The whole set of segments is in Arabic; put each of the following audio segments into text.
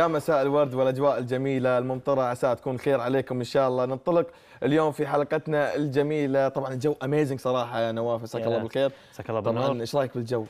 يا مساء الورد والاجواء الجميله الممطره عسى تكون خير عليكم ان شاء الله ننطلق اليوم في حلقتنا الجميله طبعا الجو اميزنج صراحه يا نواف مساك الله بالخير مساك الله بالنور طبعا ايش رايك بالجو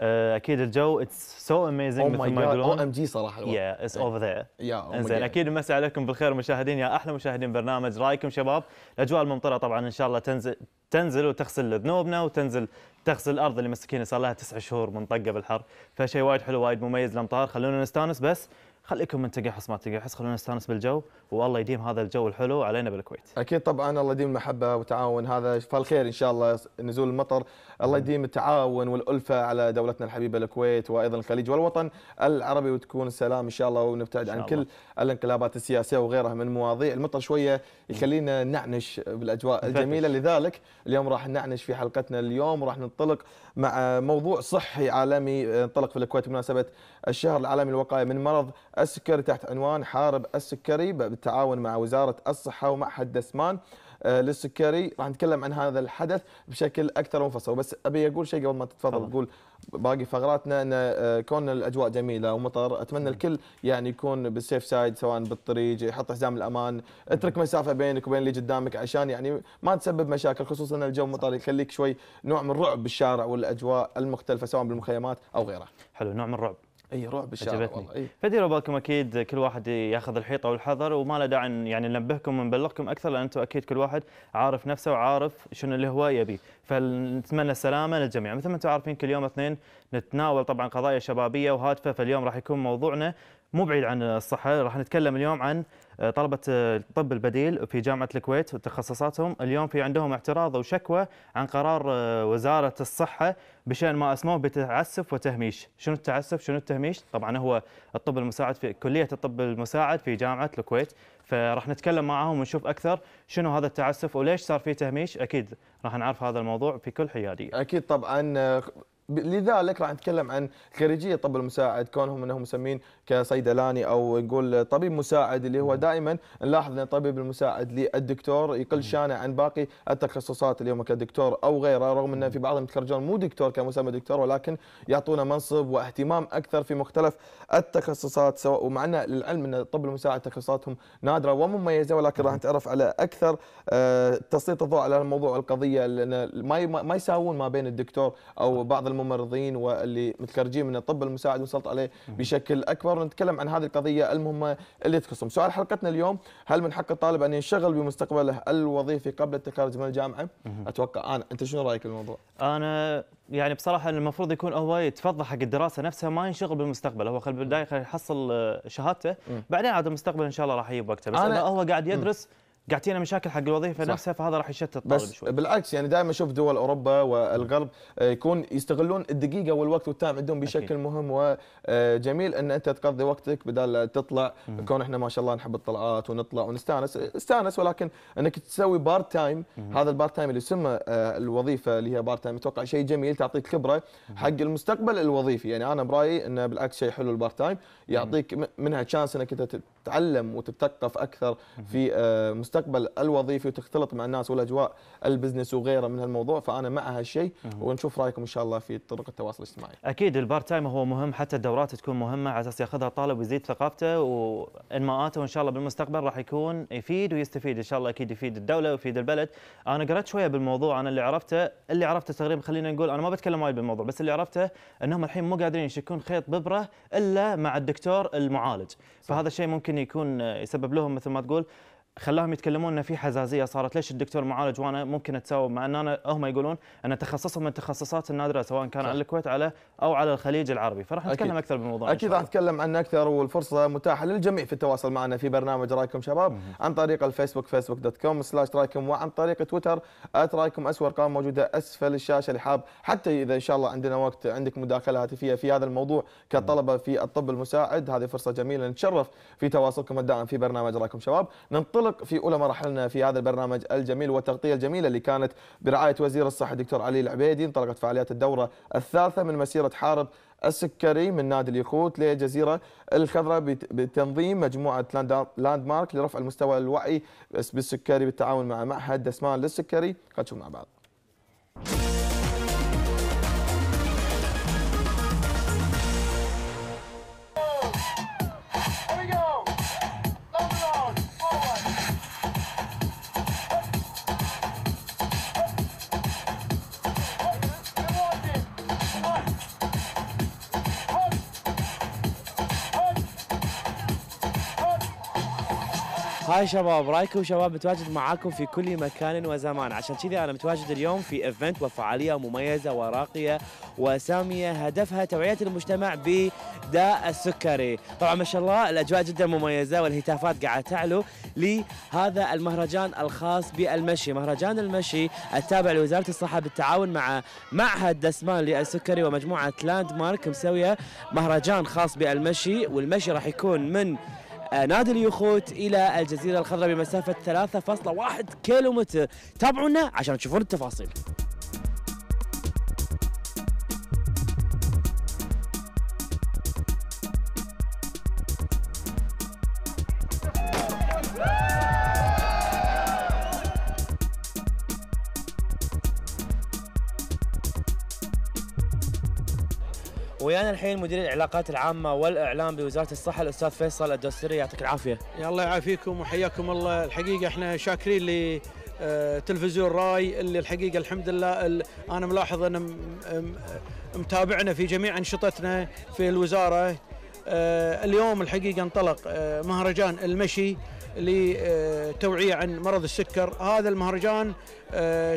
آه، اكيد الجو اتس سو اميزنج مثل ما يقولون او ام جي صراحه يا اتس اوفر ذير انزين اكيد مسي عليكم بالخير مشاهدين يا احلى مشاهدين برنامج رايكم شباب الاجواء الممطره طبعا ان شاء الله تنزل تنزل وتغسل ذنوبنا وتنزل تغسل الارض اللي مسكينه صار لها تسع شهور منطقه بالحر فشيء وايد حلو وايد مميز الامطار خلونا نستانس بس خليكم من تقحص ما تقحص خلونا نستانس بالجو والله يديم هذا الجو الحلو علينا بالكويت. اكيد طبعا الله يديم المحبه والتعاون هذا فالخير ان شاء الله نزول المطر الله يديم التعاون والالفه على دولتنا الحبيبه الكويت وايضا الخليج والوطن العربي وتكون السلام ان شاء الله ونبتعد عن كل الانقلابات السياسيه وغيرها من مواضيع المطر شويه يخلينا نعنش بالاجواء الجميله لذلك اليوم راح نعنش في حلقتنا اليوم راح ننطلق مع موضوع صحي عالمي انطلق في الكويت بمناسبه الشهر العالمي للوقايه من مرض السكري تحت عنوان حارب السكري بالتعاون مع وزارة الصحة ومعهد دسمان آه، للسكري راح نتكلم عن هذا الحدث بشكل اكثر منفصل بس ابي اقول شيء قبل ما تتفضل تقول باقي فقراتنا ان آه، كون الاجواء جميله ومطر اتمنى نعم. الكل يعني يكون بالسيف سايد سواء بالطريق يحط حزام الامان اترك مسافه بينك وبين اللي قدامك عشان يعني ما تسبب مشاكل خصوصا ان الجو مطر يخليك شوي نوع من الرعب بالشارع والاجواء المختلفه سواء بالمخيمات او غيرها حلو نوع من الرعب اي رعب الشارع إيه؟ فديروا بالكم اكيد كل واحد ياخذ الحيطه والحذر وما له داعي يعني ننبهكم ونبلغكم اكثر لان انتم اكيد كل واحد عارف نفسه وعارف شنو اللي هو يبي فنتمنى السلامه للجميع مثل ما انتم عارفين كل يوم اثنين نتناول طبعا قضايا شبابيه وهاتفه فاليوم راح يكون موضوعنا مو بعيد عن الصحه راح نتكلم اليوم عن آه، طلبه آه، الطب البديل في جامعه الكويت وتخصصاتهم اليوم في عندهم اعتراض وشكوى عن قرار آه، وزاره الصحه بشان ما اسموه بتعسف وتهميش، شنو التعسف؟ شنو التهميش؟ طبعا هو الطب المساعد في كليه الطب المساعد في جامعه الكويت، فراح نتكلم معاهم ونشوف اكثر شنو هذا التعسف وليش صار في تهميش، اكيد راح نعرف هذا الموضوع في كل حياديه. اكيد طبعا لذلك راح نتكلم عن خريجي الطب المساعد كونهم انهم مسمين كصيدلاني او نقول طبيب مساعد اللي هو دائما نلاحظ ان الطبيب المساعد للدكتور يقل شانه عن باقي التخصصات اليوم كدكتور او غيره رغم انه في بعضهم يتخرجون مو دكتور كمسمى دكتور ولكن يعطونا منصب واهتمام اكثر في مختلف التخصصات سواء ومع ان للعلم ان الطب المساعد تخصصاتهم نادره ومميزه ولكن راح نتعرف على اكثر آه، تسليط الضوء على الموضوع القضيه لان ما يساوون ما بين الدكتور او بعض الممرضين واللي متخرجين من الطب المساعد وصلت عليه بشكل اكبر ونتكلم عن هذه القضيه المهمه اللي تخصهم سؤال حلقتنا اليوم هل من حق الطالب ان ينشغل بمستقبله الوظيفي قبل التخرج من الجامعه اتوقع انا انت شنو رايك الموضوع انا يعني بصراحه المفروض يكون هو يتفضح حق الدراسه نفسها ما ينشغل بالمستقبل هو خل بالبدايه يحصل آه، شهادته بعدين عاد المستقبل ان شاء الله راح يجيب وقته بس أنا هو قاعد يدرس م. قاعد مشاكل حق الوظيفه صح. نفسها فهذا راح يشتت الطالب بس شوي بالعكس يعني دائما اشوف دول اوروبا والغرب آه، يكون يستغلون الدقيقه والوقت والتايم عندهم بشكل أكيد. مهم وجميل ان انت تقضي وقتك بدل تطلع مم. كون احنا ما شاء الله نحب الطلعات ونطلع ونستانس استانس ولكن انك تسوي بارت تايم هذا البارت تايم اللي يسمى آه، الوظيفه اللي هي بارت تايم اتوقع شيء جميل تعطيك خبره حق المستقبل الوظيفي يعني انا برايي انه بالعكس شيء حلو البارت تايم يعطيك منها تشانس انك انت تتعلم وتتثقف اكثر في آه، مستقبل المستقبل الوظيفي وتختلط مع الناس والاجواء البزنس وغيره من هالموضوع فانا مع هالشيء ونشوف رايكم ان شاء الله في طرق التواصل الاجتماعي. اكيد البارت تايم هو مهم حتى الدورات تكون مهمه على اساس ياخذها الطالب ويزيد ثقافته وانماءاته وان شاء الله بالمستقبل راح يكون يفيد ويستفيد ان شاء الله اكيد يفيد الدوله ويفيد البلد. انا قرأت شويه بالموضوع انا اللي عرفته اللي عرفته تقريبا خلينا نقول انا ما بتكلم وايد بالموضوع بس اللي عرفته انهم الحين مو قادرين يشكون خيط ببره الا مع الدكتور المعالج صح. فهذا الشيء ممكن يكون يسبب لهم مثل ما تقول خلاهم يتكلمون ان في حزازيه صارت ليش الدكتور معالج وانا ممكن اتساوى مع ان انا هم يقولون ان تخصصهم من تخصصات النادره سواء كان صح. على الكويت على او على الخليج العربي فراح نتكلم اكثر بالموضوع اكيد راح نتكلم عنه اكثر والفرصه متاحه للجميع في التواصل معنا في برنامج رايكم شباب عن طريق الفيسبوك فيسبوك دوت كوم سلاش رايكم وعن طريق تويتر رايكم اسوء ارقام موجوده اسفل الشاشه اللي حاب حتى اذا ان شاء الله عندنا وقت عندك مداخله هاتفيه في هذا الموضوع كطلبه في الطب المساعد هذه فرصه جميله نتشرف في تواصلكم الدائم في برنامج رايكم شباب ننطلق تنطلق في أولى مراحلنا في هذا البرنامج الجميل والتغطية الجميلة اللي كانت برعاية وزير الصحة الدكتور علي العبيدي انطلقت فعاليات الدورة الثالثة من مسيرة حارب السكري من نادي اليخوت للجزيرة الخضراء بتنظيم مجموعة لاند مارك لرفع المستوى الوعي بالسكري بالتعاون مع معهد دسمان للسكري خلينا نشوف مع بعض. هاي شباب رايكم شباب متواجد معاكم في كل مكان وزمان عشان كذا انا متواجد اليوم في ايفنت وفعاليه مميزه وراقيه وساميه هدفها توعيه المجتمع بداء السكري طبعا ما شاء الله الاجواء جدا مميزه والهتافات قاعده تعلو لهذا المهرجان الخاص بالمشي مهرجان المشي التابع لوزاره الصحه بالتعاون مع معهد دسمان للسكري ومجموعه لاند مارك مسويه مهرجان خاص بالمشي والمشي راح يكون من آه، نادي اليخوت الى الجزيره الخضراء بمسافه 3.1 كيلومتر تابعونا عشان تشوفون التفاصيل ويانا الحين مدير العلاقات العامه والاعلام بوزاره الصحه الاستاذ فيصل الدوسري يعطيك العافيه. الله يعافيكم وحياكم الله، الحقيقه احنا شاكرين لتلفزيون آه، راي اللي الحقيقه الحمد لله انا ملاحظ ان متابعنا في جميع انشطتنا في الوزاره. آه، اليوم الحقيقه انطلق آه، مهرجان المشي لتوعيه عن مرض السكر، هذا المهرجان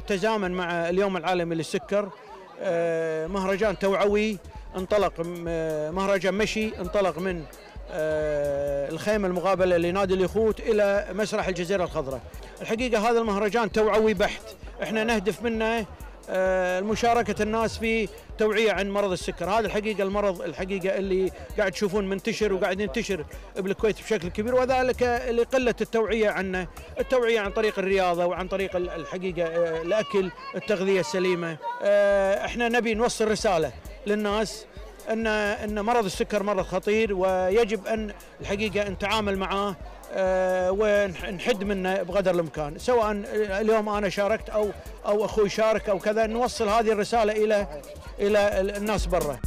تزامن مع اليوم العالمي للسكر. مهرجان توعوي انطلق مهرجان مشي انطلق من آه، الخيمة المقابلة لنادي اليخوت إلى مسرح الجزيرة الخضراء الحقيقة هذا المهرجان توعوي بحت احنا نهدف منه آه، مشاركة الناس في توعية عن مرض السكر هذا الحقيقة المرض الحقيقة اللي قاعد تشوفون منتشر وقاعد ينتشر بالكويت بشكل كبير وذلك لقلة التوعية عنه التوعية عن طريق الرياضة وعن طريق الحقيقة آه، الأكل التغذية السليمة احنا نبي نوصل رسالة للناس ان ان مرض السكر مرض خطير ويجب ان الحقيقه نتعامل معاه ونحد منه بقدر الامكان سواء اليوم انا شاركت او او اخوي شارك او كذا نوصل هذه الرساله الى الى الناس برا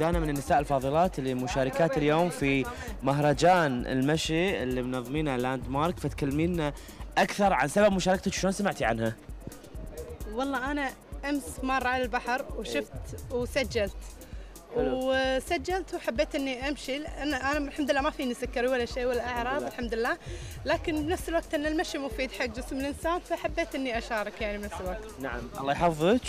دانا من النساء الفاضلات اللي مشاركات اليوم في مهرجان المشي اللي منظمينه لاند مارك فتكلمينا اكثر عن سبب مشاركتك شلون سمعتي عنها؟ والله انا امس مر على البحر وشفت وسجلت وسجلت وحبيت اني امشي انا انا الحمد لله ما فيني سكري ولا شيء ولا اعراض الحمد لله لكن بنفس الوقت ان المشي مفيد حق جسم الانسان فحبيت اني اشارك يعني بنفس الوقت نعم الله يحفظك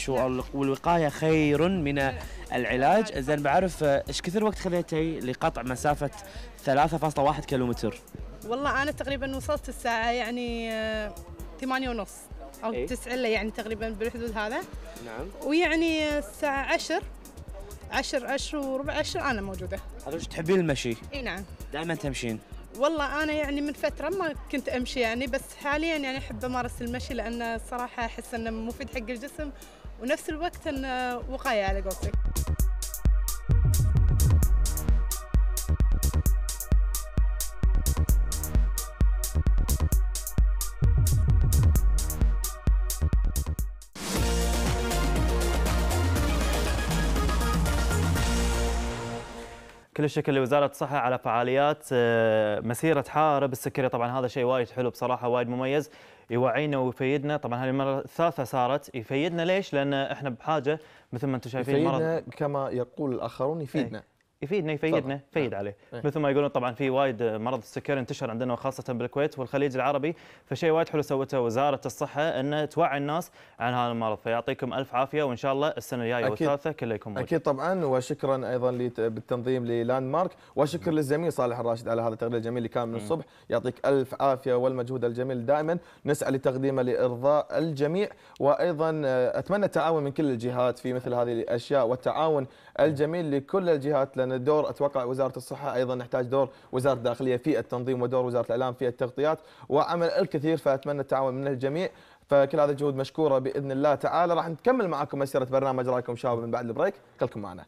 والوقايه خير من العلاج زين بعرف ايش كثر وقت خذيتي لقطع مسافه 3.1 كيلومتر والله انا تقريبا وصلت الساعه يعني 8 آه، ونص او 9 إيه؟ يعني تقريبا بالحدود هذا نعم ويعني الساعه 10 عشر عشر وربع عشر انا موجوده حضرتك تحبين المشي اي نعم دائما تمشين والله انا يعني من فتره ما كنت امشي يعني بس حاليا يعني احب امارس المشي لان صراحه احس انه مفيد حق الجسم ونفس الوقت انه وقايه على قولتك كل الشكر لوزاره الصحه على فعاليات آه، مسيره حارب السكري طبعا هذا شيء وايد حلو بصراحه وايد مميز يوعينا ويفيدنا طبعا هذه المره الثالثه صارت يفيدنا ليش؟ لان احنا بحاجه مثل ما انتم شايفين يفيدنا المرض. كما يقول الاخرون يفيدنا أي. يفيدنا يفيدنا يفيد نعم. عليه أيه. مثل ما يقولون طبعا في وايد مرض السكر انتشر عندنا وخاصه بالكويت والخليج العربي فشيء وايد حلو سوته وزاره الصحه انه توعي الناس عن هذا المرض فيعطيكم الف عافيه وان شاء الله السنه الجايه والثالثه كله يكون موجود. اكيد طبعا وشكرا ايضا بالتنظيم للاند مارك وشكر للزميل صالح الراشد على هذا التقرير الجميل اللي كان من الصبح يعطيك الف عافيه والمجهود الجميل دائما نسعى لتقديمه لارضاء الجميع وايضا آه، اتمنى التعاون من كل الجهات في مثل هذه الاشياء والتعاون الجميل لكل الجهات لنا لان الدور اتوقع وزاره الصحه ايضا نحتاج دور وزاره الداخليه في التنظيم ودور وزاره الاعلام في التغطيات وعمل الكثير فاتمنى التعاون من الجميع فكل هذه الجهود مشكوره باذن الله تعالى راح نكمل معكم مسيره برنامج رايكم شباب من بعد البريك خلكم معنا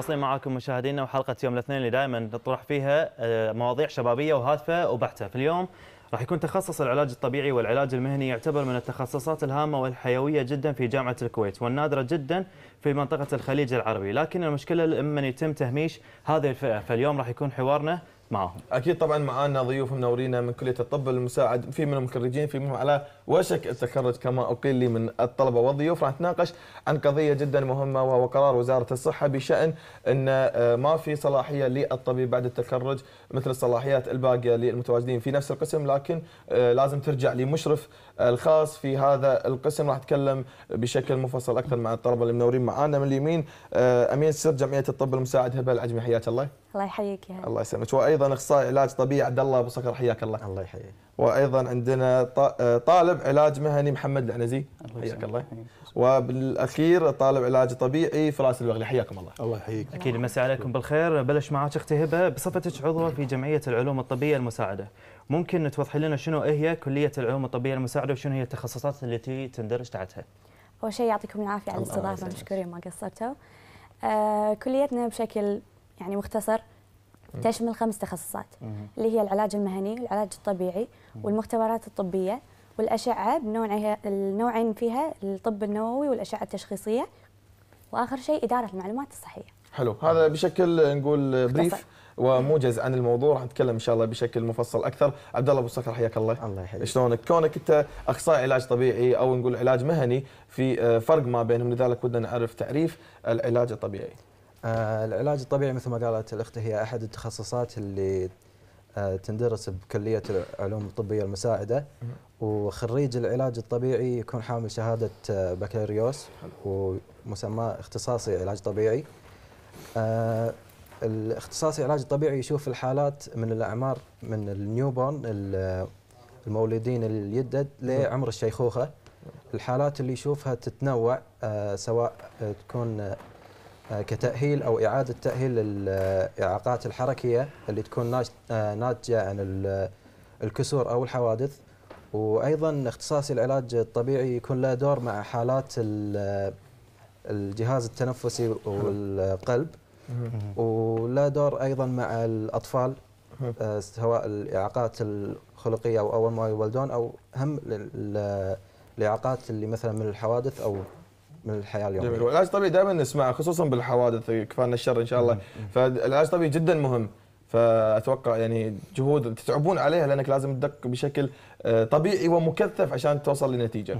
متواصلين معاكم مشاهدينا وحلقه يوم الاثنين اللي دائما نطرح فيها آه، مواضيع شبابيه وهادفه وبحته، فاليوم راح يكون تخصص العلاج الطبيعي والعلاج المهني يعتبر من التخصصات الهامه والحيويه جدا في جامعه الكويت والنادره جدا في منطقه الخليج العربي، لكن المشكله لما يتم تهميش هذه الفئه، فاليوم راح يكون حوارنا معهم اكيد طبعا معنا ضيوف منورينا من كليه الطب المساعد في منهم خريجين في منهم على وشك التخرج كما اقيل لي من الطلبه والضيوف راح نتناقش عن قضيه جدا مهمه وهو قرار وزاره الصحه بشان ان آه، ما في صلاحيه للطبيب بعد التخرج مثل الصلاحيات الباقيه للمتواجدين في نفس القسم لكن آه، لازم ترجع لمشرف الخاص في هذا القسم راح اتكلم بشكل مفصل اكثر مع الطلبه المنورين معانا من اليمين آه، امين سر جمعيه الطب المساعد هبه العجمي حياك الله الله يحييك يا الله يسلمك وايضا اخصائي علاج طبيعي عبد الله ابو صقر حياك الله الله يحييك وايضا عندنا آه، طالب علاج مهني محمد العنزي حياك الله وبالاخير طالب علاج طبيعي فراس الوغلي حياكم الله الله يحييك اكيد مسي عليكم بالخير بلش معك اختي هبه بصفتك عضوه في جمعيه العلوم الطبيه المساعده ممكن توضحي لنا شنو هي كليه العلوم الطبيه المساعده وشنو هي التخصصات التي تندرج تحتها اول شيء يعطيكم العافيه على الاستضافه مشكورين ما قصرتوا آه كليتنا بشكل يعني مختصر تشمل خمس تخصصات اللي هي العلاج المهني والعلاج الطبيعي والمختبرات الطبيه والاشعه بنوعها النوعين فيها الطب النووي والاشعه التشخيصيه واخر شيء اداره المعلومات الصحيه حلو هذا بشكل نقول بريف وموجز عن الموضوع راح نتكلم ان شاء الله بشكل مفصل اكثر عبد الله ابو صخر حياك الله الله يحييك شلونك كونك انت اخصائي علاج طبيعي او نقول علاج مهني في آه، فرق ما بينهم لذلك ودنا نعرف تعريف العلاج الطبيعي آه، العلاج الطبيعي مثل ما قالت الاخت هي احد التخصصات اللي آه، تندرس بكليه العلوم الطبيه المساعده وخريج العلاج الطبيعي يكون حامل شهاده آه، بكالوريوس ومسمى اختصاصي علاج طبيعي الاختصاصي العلاج الطبيعي يشوف الحالات من الاعمار من النيوبورن المولودين اليدد لعمر الشيخوخه الحالات اللي يشوفها تتنوع سواء تكون آه، كتاهيل او اعاده تاهيل الاعاقات الحركيه اللي تكون آه، ناتجه عن الكسور او الحوادث وايضا اختصاصي العلاج الطبيعي يكون له دور مع حالات الجهاز التنفسي والقلب ولا دور ايضا مع الاطفال آه، سواء الاعاقات الخلقيه او اول ما يولدون او هم الاعاقات اللي مثلا من الحوادث او من الحياه اليوميه. جميل والعلاج الطبيعي دائما نسمعه خصوصا بالحوادث كفانا الشر ان شاء الله فالعلاج الطبيعي جدا مهم فاتوقع يعني جهود تتعبون عليها لانك لازم تدق بشكل آه، طبيعي ومكثف عشان توصل لنتيجه.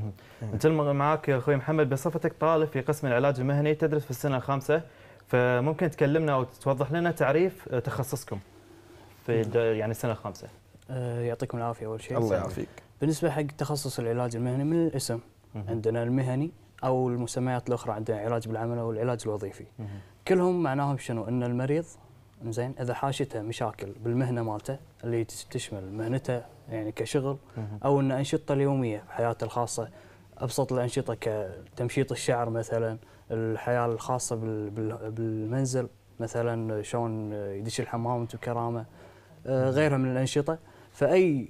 انت معك يا اخوي محمد بصفتك طالب في قسم العلاج المهني تدرس في السنه الخامسه فممكن تكلمنا او توضح لنا تعريف آه، تخصصكم في يعني السنه الخامسه. آه، يعطيكم العافيه اول شيء. الله يعافيك. بالنسبه حق تخصص العلاج المهني من الاسم عندنا المهني او المسميات الاخرى عندنا علاج بالعمل او العلاج الوظيفي مم. كلهم معناهم شنو ان المريض زين اذا حاشته مشاكل بالمهنه مالته اللي تشمل مهنته يعني كشغل مم. او ان انشطته اليوميه بحياته الخاصه ابسط الانشطه كتمشيط الشعر مثلا الحياه الخاصه بالمنزل مثلا شلون يدش الحمام وانتم بكرامه آه، غيرها من الانشطه فاي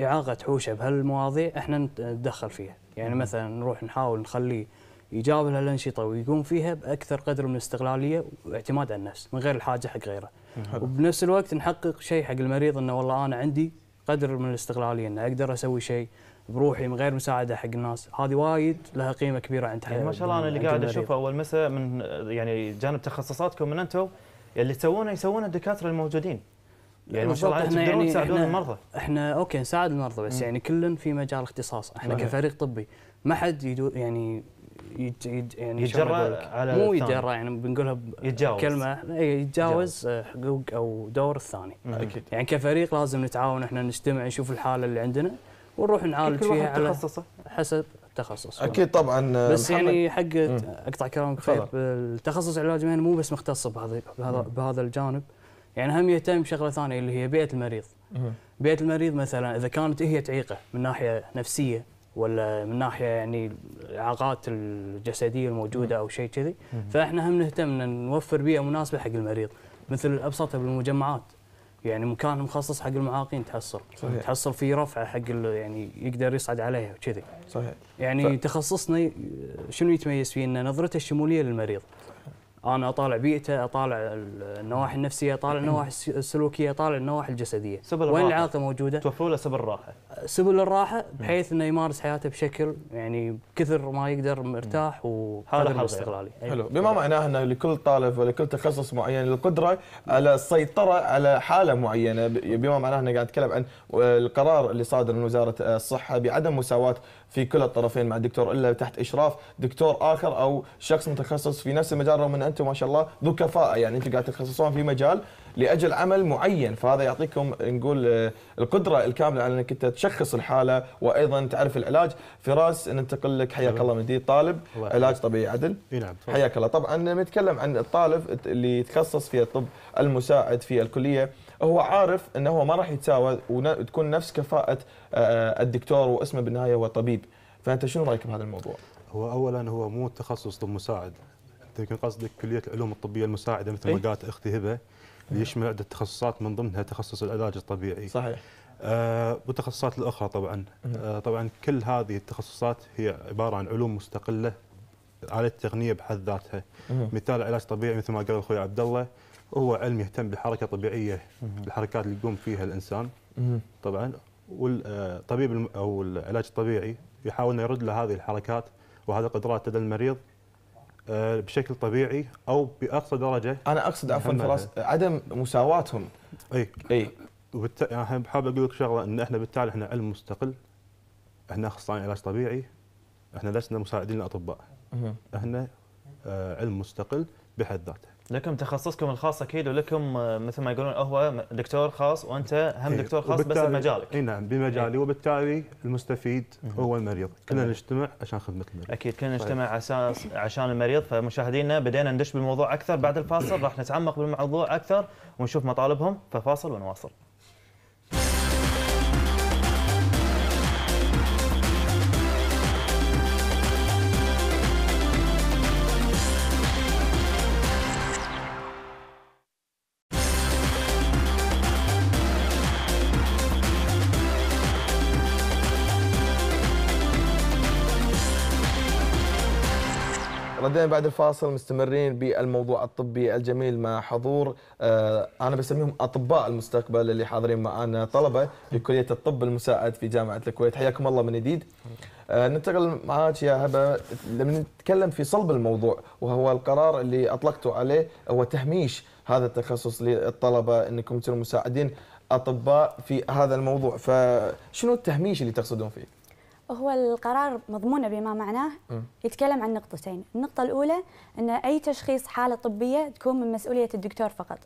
اعاقه تحوشه بهالمواضيع احنا نتدخل فيها يعني مثلا نروح نحاول نخليه يجاوب الانشطه ويقوم فيها باكثر قدر من الاستقلاليه واعتماد على النفس من غير الحاجه حق غيره وبنفس الوقت نحقق شيء حق المريض انه والله انا عندي قدر من الاستقلاليه انه اقدر اسوي شيء بروحي من غير مساعده حق الناس هذه وايد لها قيمه كبيره عند يعني ما شاء الله انا اللي قاعد اشوفه اول مساء من يعني جانب تخصصاتكم من انتم اللي تسوونه يسوونه الدكاتره الموجودين يعني ما شاء الله احنا يعني تساعدون المرضى احنا اوكي نساعد المرضى بس م. يعني كلن في مجال اختصاص احنا صحيح. كفريق طبي ما حد يدور يعني يج يج يعني يتجرى على مو يتجرى يعني بنقولها يتجاوز كلمه إيه، يتجاوز آه، حقوق او دور الثاني اكيد يعني كفريق لازم نتعاون احنا نجتمع نشوف الحاله اللي عندنا ونروح نعالج فيها على حسب التخصص اكيد طبعا آه، بس يعني محمد. يعني حق اقطع كلامك التخصص العلاج المهني مو بس مختص بهذا بهذا الجانب يعني هم يهتم بشغله ثانيه اللي هي بيئه المريض بيئه المريض مثلا اذا كانت هي تعيقه من ناحيه نفسيه ولا من ناحيه يعني الاعاقات الجسديه الموجوده او شيء كذي فاحنا هم نهتم ان نوفر بيئه مناسبه حق المريض مثل ابسطها بالمجمعات يعني مكان مخصص حق المعاقين تحصل صحيح. تحصل فيه رفعه حق يعني يقدر يصعد عليها وكذي صحيح يعني ف... تخصصنا شنو يتميز فيه ان نظرته الشموليه للمريض انا اطالع بيئته اطالع النواحي النفسيه اطالع النواحي السلوكيه اطالع النواحي الجسديه سبل وين العلاقه موجوده توفر له سبل الراحه سبل الراحه بحيث انه يمارس حياته بشكل يعني كثر ما يقدر مرتاح وقدر الاستقلاليه يعني. حلو بما معناه انه لكل طالب ولكل تخصص معين القدره على السيطره على حاله معينه بما معناه انه قاعد نتكلم عن القرار اللي صادر من وزاره الصحه بعدم مساواه في كلا الطرفين مع الدكتور الا تحت اشراف دكتور اخر او شخص متخصص في نفس المجال رغم ان انتم ما شاء الله ذو كفاءه يعني انتم قاعد تتخصصون في مجال لاجل عمل معين فهذا يعطيكم نقول آه، القدره الكامله على انك انت تشخص الحاله وايضا تعرف العلاج فراس ننتقل لك حياك الله من جديد طالب علاج طبيعي عدل نعم حياك الله طبعا نتكلم عن الطالب اللي يتخصص في الطب المساعد في الكليه هو عارف انه هو ما راح يتساوى وتكون نفس كفاءه آه، الدكتور واسمه بالنهايه هو طبيب فانت شنو رايك بهذا الموضوع؟ هو اولا هو مو تخصص طب مساعد انت يمكن قصدك كليه العلوم الطبيه المساعده مثل ما إيه؟ قالت اختي هبه اللي إيه. يشمل عده تخصصات من ضمنها تخصص العلاج الطبيعي. صحيح. آه والتخصصات الاخرى طبعا إيه. آه طبعا كل هذه التخصصات هي عباره عن علوم مستقله على التقنيه بحد ذاتها. مثال علاج طبيعي مثل ما قال اخوي عبد الله هو علم يهتم بالحركه الطبيعيه الحركات اللي يقوم فيها الانسان طبعا والطبيب آه، او العلاج الطبيعي يحاول انه يرد له هذه الحركات وهذه القدرات لدى المريض آه، بشكل طبيعي او باقصى درجه انا اقصد عفوا فراس عدم مساواتهم اي اي وبالتالي يعني انا حاب اقول لك شغله ان احنا بالتالي احنا علم مستقل احنا اخصائي علاج طبيعي احنا لسنا مساعدين الاطباء احنا آه، علم مستقل بحد ذاته لكم تخصصكم الخاص اكيد ولكم آه، مثل ما يقولون هو دكتور خاص وانت هم إيه، دكتور خاص بس بمجالك اي نعم بمجالي إيه وبالتالي المستفيد هو المريض كلنا نجتمع عشان خدمه المريض اكيد كلنا طيب. نجتمع اساس عشان المريض فمشاهدينا بدينا ندش بالموضوع اكثر بعد الفاصل راح نتعمق بالموضوع اكثر ونشوف مطالبهم ففاصل ونواصل غدينا بعد الفاصل مستمرين بالموضوع الطبي الجميل مع حضور آه، انا بسميهم اطباء المستقبل اللي حاضرين معنا طلبه بكليه الطب المساعد في جامعه الكويت حياكم الله من جديد آه، ننتقل معك يا هبه لما نتكلم في صلب الموضوع وهو القرار اللي اطلقتوا عليه هو تهميش هذا التخصص للطلبه انكم تصيروا مساعدين اطباء في هذا الموضوع فشنو التهميش اللي تقصدون فيه؟ هو القرار مضمونة بما معناه يتكلم عن نقطتين النقطة الأولى أن أي تشخيص حالة طبية تكون من مسؤولية الدكتور فقط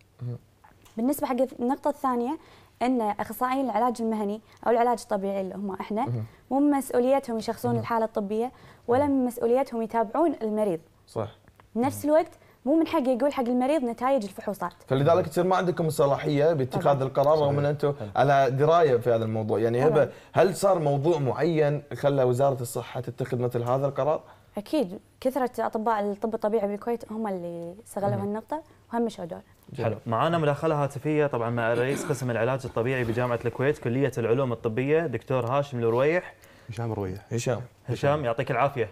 بالنسبة حق النقطة الثانية أن أخصائي العلاج المهني أو العلاج الطبيعي اللي هم إحنا مو من مسؤوليتهم يشخصون الحالة الطبية ولا من مسؤوليتهم يتابعون المريض صح نفس الوقت مو من حقه يقول حق المريض نتائج الفحوصات. فلذلك تصير ما عندكم الصلاحيه باتخاذ القرار رغم ان انتم على درايه في هذا الموضوع، يعني هبه هل صار موضوع معين خلى وزاره الصحه تتخذ مثل هذا القرار؟ اكيد كثره اطباء الطب الطبيعي بالكويت هم اللي استغلوا هالنقطه مشوا دور حلو معانا مداخله هاتفيه طبعا مع رئيس قسم العلاج الطبيعي بجامعه الكويت كليه العلوم الطبيه دكتور هاشم الرويح هشام الرويح هشام هشام يعطيك العافيه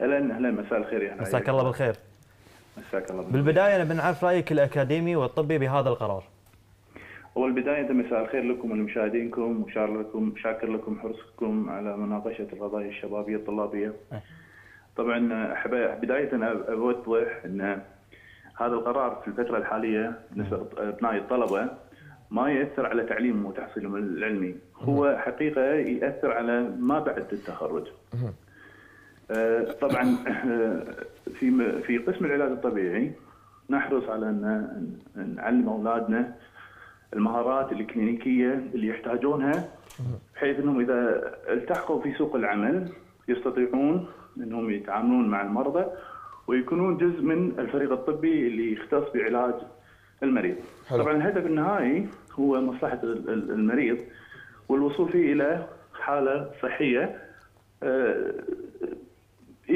اهلا اهلا مساء الخير يا مساك الله بالخير مساك الله بالبدايه نبي بنعرف رايك الاكاديمي والطبي بهذا القرار. اول بدايه مساء الخير لكم ولمشاهدينكم وشاكر لكم شاكر لكم حرصكم على مناقشه القضايا الشبابيه الطلابيه. طبعا بدايه اوضح ان هذا القرار في الفتره الحاليه بالنسبه نعم. لابناء الطلبه ما ياثر على تعليمهم وتحصيلهم العلمي، هو نعم. حقيقه ياثر على ما بعد التخرج. آه، طبعا آه، في في قسم العلاج الطبيعي نحرص على ان نعلم اولادنا المهارات الكلينيكيه اللي يحتاجونها بحيث انهم اذا التحقوا في سوق العمل يستطيعون انهم يتعاملون مع المرضى ويكونون جزء من الفريق الطبي اللي يختص بعلاج المريض. حلو. طبعا الهدف النهائي هو مصلحه المريض والوصول فيه الى حاله صحيه آه،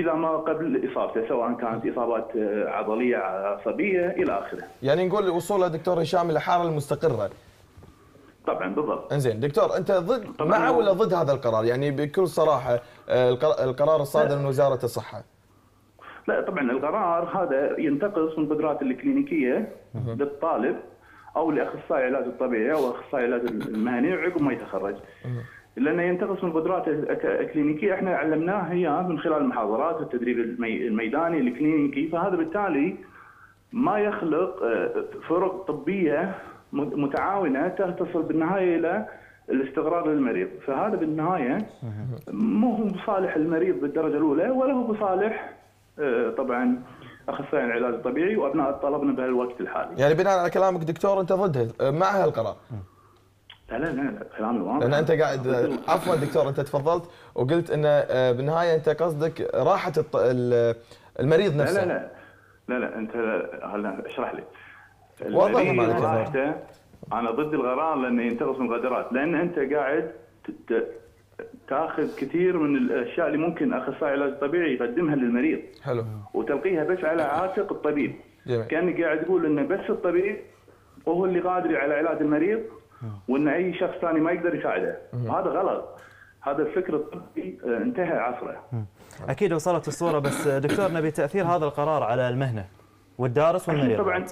الى ما قبل اصابته سواء كانت اصابات آه، عضليه عصبيه الى اخره. يعني نقول وصوله دكتور هشام الى حاله المستقره. طبعا بالضبط. انزين دكتور انت ضد مع ولا ضد هذا القرار؟ يعني بكل صراحه آه، القرار الصادر من وزاره الصحه. لا طبعا القرار هذا ينتقص من القدرات الكلينيكيه للطالب او لاخصائي العلاج الطبيعي او اخصائي العلاج المهني عقب ما يتخرج. لانه ينتقص من قدراته الكلينيكيه احنا علمناه اياه من خلال المحاضرات والتدريب الميداني الكلينيكي فهذا بالتالي ما يخلق آه، فرق طبيه متعاونه تصل بالنهايه الى الاستقرار للمريض فهذا بالنهايه مو هو بصالح المريض بالدرجه الاولى ولا هو بصالح آه، طبعا اخصائي العلاج الطبيعي وابناء طلبنا بهالوقت الحالي. يعني بناء على كلامك دكتور انت ضد مع هالقرار. لا لا لا كلامي واضح لان انت قاعد عفوا دكتور انت تفضلت وقلت انه آه، بالنهايه انت قصدك راحه المريض نفسه لا لا لا لا لا انت هلا اشرح لي وضح راحته انا ضد الغرام لانه ينتقص من الغدرات لان انت قاعد تاخذ كثير من الاشياء اللي ممكن اخصائي علاج طبيعي يقدمها للمريض حلو وتلقيها بس على عاتق الطبيب جميل. قاعد تقول انه بس الطبيب وهو اللي قادر على علاج المريض آه. وان اي شخص ثاني ما يقدر يساعده هذا غلط هذا الفكر الطبي آه، انتهى عصره اكيد وصلت الصوره بس آه، دكتور نبي تاثير هذا القرار على المهنه والدارس والمريض طبعا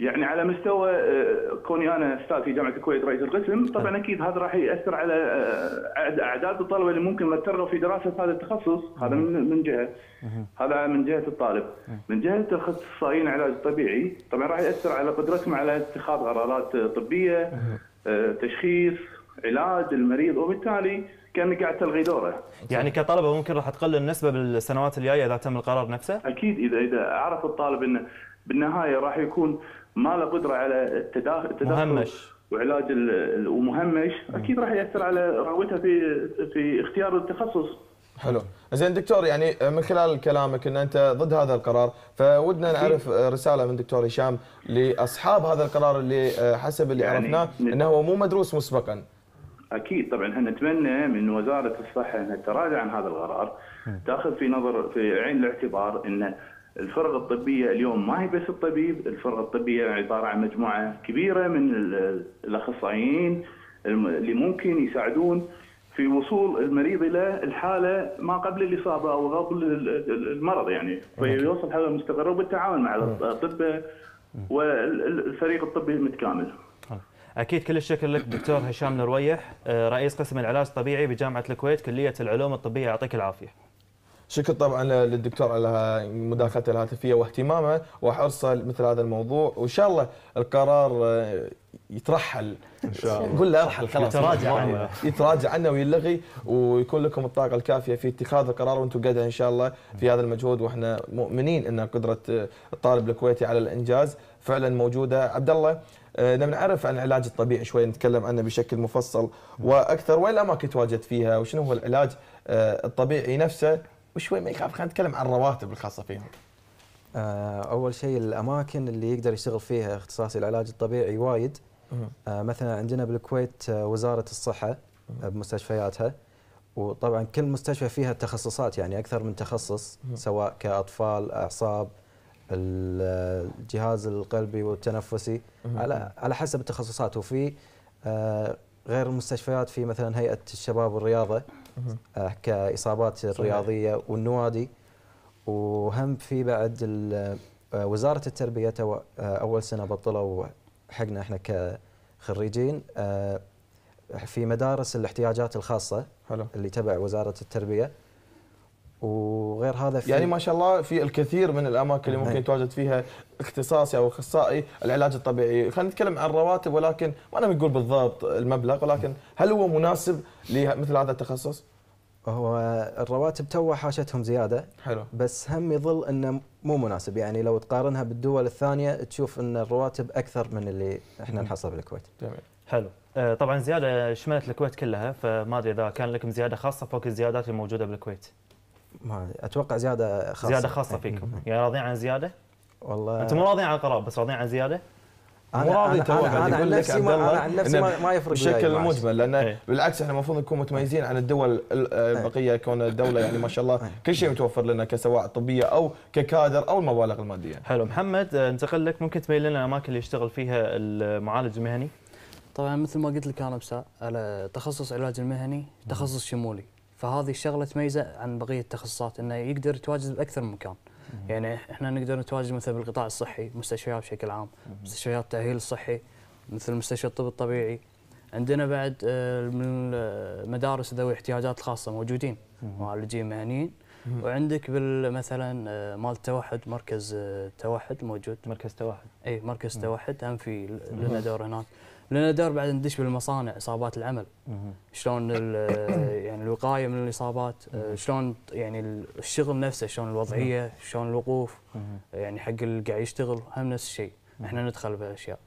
يعني على مستوى كوني انا استاذ في جامعه الكويت رئيس القسم طبعا اكيد هذا راح ياثر على اعداد الطلبه اللي ممكن ترغب في دراسه هذا التخصص هذا من جهه هذا من جهه الطالب من جهه الاخصائيين العلاج الطبيعي طبعا راح ياثر على قدرتهم على اتخاذ قرارات طبيه تشخيص علاج المريض وبالتالي كانك قاعد تلغي دوره. يعني كطلبه ممكن راح تقلل النسبه بالسنوات الجايه اذا تم القرار نفسه؟ اكيد اذا اذا عرف الطالب انه بالنهايه راح يكون ما له قدره على التداخل مهمش وعلاج ومهمش اكيد راح ياثر على رغبته في في اختيار التخصص. حلو زين دكتور يعني من خلال كلامك ان انت ضد هذا القرار فودنا نعرف رساله من دكتور هشام لاصحاب هذا القرار اللي آه، حسب اللي يعني عرفناه انه هو مو مدروس مسبقا اكيد طبعا احنا نتمنى من وزاره الصحه انها تراجع عن هذا القرار تاخذ في نظر في عين الاعتبار ان الفرق الطبيه اليوم ما هي بس الطبيب، الفرق الطبيه عباره عن مجموعه كبيره من الاخصائيين اللي ممكن يساعدون في وصول المريض الى الحاله ما قبل الاصابه او قبل المرض يعني فيوصل حاله مستقره وبالتعاون مع الاطباء والفريق الطبي المتكامل. اكيد كل الشكر لك دكتور هشام نرويح آه، رئيس قسم العلاج الطبيعي بجامعه الكويت كليه العلوم الطبيه يعطيك العافيه. شكر طبعا للدكتور على مداخلته الهاتفيه واهتمامه وحرصه مثل هذا الموضوع وان شاء الله القرار يترحل ان شاء الله قول له ارحل خلاص يتراجع عنه يتراجع عنه ويلغي ويكون لكم الطاقه الكافيه في اتخاذ القرار وانتم قدها ان شاء الله في هذا المجهود واحنا مؤمنين ان قدره الطالب الكويتي على الانجاز فعلا موجوده عبد الله آه، نبي نعرف عن العلاج الطبيعي شوي نتكلم عنه بشكل مفصل واكثر وين الاماكن تواجد فيها وشنو هو العلاج آه، الطبيعي نفسه وشوي ما يخاف خلينا نتكلم عن الرواتب الخاصه فيهم آه، اول شيء الاماكن اللي يقدر يشتغل فيها اختصاصي العلاج الطبيعي وايد آه، مثلا عندنا بالكويت آه، وزاره الصحه بمستشفياتها وطبعا كل مستشفى فيها تخصصات يعني اكثر من تخصص سواء كاطفال اعصاب الجهاز القلبي والتنفسي على على حسب التخصصات وفي غير المستشفيات في مثلا هيئه الشباب والرياضه آه، كاصابات الرياضيه والنوادي وهم في بعد آه، وزاره التربيه آه، اول سنه بطلوا حقنا احنا كخريجين في مدارس الاحتياجات الخاصه حلو. اللي تبع وزاره التربيه وغير هذا في يعني ما شاء الله في الكثير من الاماكن اللي ممكن يتواجد نعم. فيها اختصاصي او اخصائي العلاج الطبيعي، خلينا نتكلم عن الرواتب ولكن ما انا بنقول بالضبط المبلغ ولكن هل هو مناسب لمثل هذا التخصص؟ هو الرواتب تو حاشتهم زياده حلو بس هم يظل انه مو مناسب يعني لو تقارنها بالدول الثانيه تشوف ان الرواتب اكثر من اللي احنا نحصل بالكويت. جميل حلو آه، طبعا زياده شملت الكويت كلها فما ادري اذا كان لكم زياده خاصه فوق الزيادات الموجوده بالكويت. ما اتوقع زياده خاصه زياده خاصه إيه، فيكم إيه. يعني راضيين عن زياده؟ والله انتم مو راضيين عن القرار بس راضيين عن زياده؟ مو راضي تو قاعد يقول لك عبد الله انا عن نفسي ما يفرق بشكل مجمل لان ايه. بالعكس احنا المفروض نكون متميزين عن الدول إيه. البقيه كون الدوله يعني ما شاء الله كل شيء متوفر لنا كسواء طبيه او ككادر او المبالغ الماديه. حلو محمد آه، انتقل لك ممكن تبين لنا الاماكن اللي يشتغل فيها المعالج المهني؟ طبعا مثل ما قلت لك انا بسا على تخصص علاج المهني تخصص شمولي فهذه الشغله تميزه عن بقيه التخصصات انه يقدر يتواجد باكثر من مكان يعني احنا نقدر نتواجد مثلا بالقطاع الصحي مستشفيات بشكل عام مستشفيات التاهيل الصحي مثل مستشفى الطب الطبيعي عندنا بعد آه، من المدارس ذوي الاحتياجات الخاصه موجودين معالجين مهنيين وعندك مثلا آه، مال التوحد مركز التوحد آه، موجود مركز توحد اي مركز توحد هم في لنا دور هناك لنا دور بعد ندش بالمصانع اصابات العمل شلون يعني الوقايه من الاصابات شلون يعني الشغل نفسه شلون الوضعيه شلون الوقوف يعني حق اللي قاعد يشتغل هم نفس الشيء احنا ندخل بهالاشياء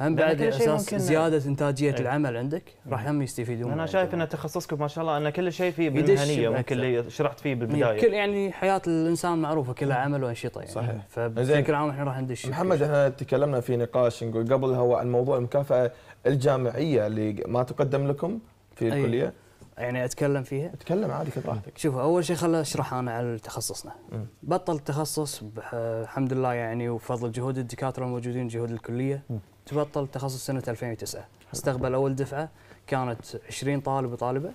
هم بعد اساس زياده انتاجيه أي. العمل عندك راح هم يستفيدون انا شايف ان تخصصكم ما شاء الله ان كل شيء فيه بالمهنيه ممكن اللي شرحت فيه بالبدايه كل يعني حياه الانسان معروفه كلها عمل وانشطه يعني صحيح فبشكل عام احنا راح ندش محمد احنا تكلمنا في نقاش نقول قبل هو عن موضوع المكافاه الجامعيه اللي ما تقدم لكم في أي. الكليه يعني اتكلم فيها؟ اتكلم عادي كيف راحتك. شوف اول شيء خليني اشرح انا على تخصصنا. بطل التخصص الحمد لله يعني وبفضل جهود الدكاتره الموجودين جهود الكليه م. تبطل تخصص سنه 2009 استقبل اول دفعه كانت 20 طالب وطالبه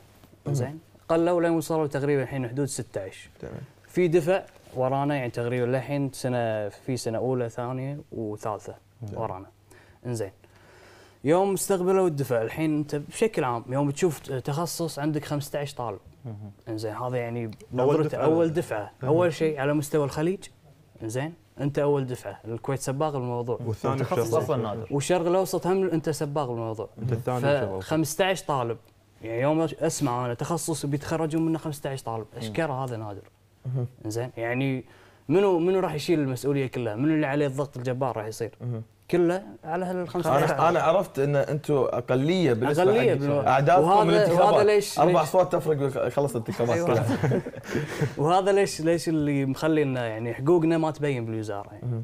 زين قلوا لين وصلوا تقريبا الحين حدود 16 تمام في دفع ورانا يعني تقريبا للحين سنه في سنه اولى ثانيه وثالثه ورانا انزين يوم استقبلوا الدفع الحين انت بشكل عام يوم تشوف تخصص عندك 15 طالب انزين هذا يعني نظرة اول دفعه اول, دفع. أول شيء على مستوى الخليج انزين انت اول دفعه الكويت سباق الموضوع والثاني تخصص نادر والشرق الاوسط هم انت سباق الموضوع انت الثاني 15 طالب يعني يوم اسمع انا تخصص بيتخرجون منه 15 طالب اشكر هذا نادر زين يعني منو منو راح يشيل المسؤوليه كلها؟ منو اللي عليه الضغط الجبار راح يصير؟ كله على هال 15 انا انا عرفت ان انتم اقليه بالنسبه اقليه بالو... اعدادكم وهذا ليش اربع اصوات تفرق خلص الانتخابات كلها أيوة. وهذا ليش ليش اللي مخلي انه يعني حقوقنا ما تبين بالوزاره يعني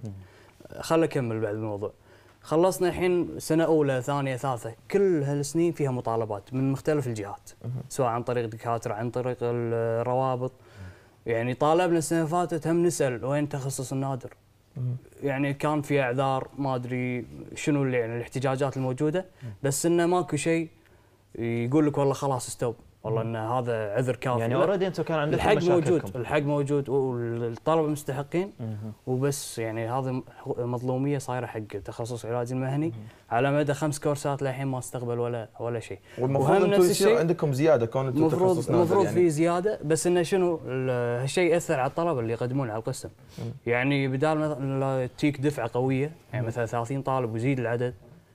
خل اكمل بعد الموضوع خلصنا الحين سنه اولى ثانيه ثالثه كل هالسنين فيها مطالبات من مختلف الجهات سواء عن طريق دكاتره عن طريق الروابط يعني طالبنا السنه فاتت هم نسال وين تخصص النادر يعني كان في اعذار ما ادري شنو اللي يعني الاحتجاجات الموجوده بس انه ماكو شيء يقول لك والله خلاص استوب والله ان هذا عذر كافي يعني اوريدي انتم كان عندكم الحق موجود الحق موجود والطلبه مستحقين وبس يعني هذا مظلوميه صايره حق تخصص العلاج المهني على مدى خمس كورسات للحين ما استقبل ولا ولا شيء والمفروض انتم يصير عندكم زياده كون انتم المفروض المفروض يعني. في زياده بس انه شنو هالشيء ياثر على الطلبه اللي يقدمون على القسم يعني بدال ما تجيك دفعه قويه يعني مثلا 30 طالب وزيد العدد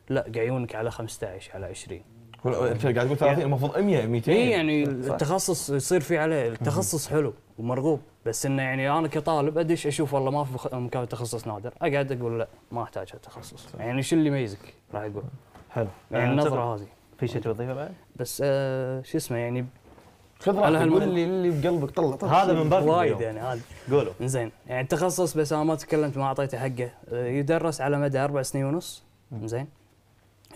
لا قاعد يجونك على 15 على 20 انت قاعد تقول 30 يعني المفروض 100 200 اي يعني صح. التخصص يصير في عليه التخصص حلو ومرغوب بس انه يعني انا كطالب ادش اشوف والله ما في مكان تخصص نادر اقعد اقول لا ما احتاج هالتخصص يعني شو اللي يميزك راح اقول حلو يعني آه، النظره هذه في شيء توظيفه بعد؟ بس آه شو اسمه يعني خذ راحتك قول اللي اللي بقلبك طلع طلع هذا من باب وايد يعني هذا قولوا زين يعني التخصص بس انا ما تكلمت ما اعطيته حقه آه، يدرس على مدى اربع سنين ونص زين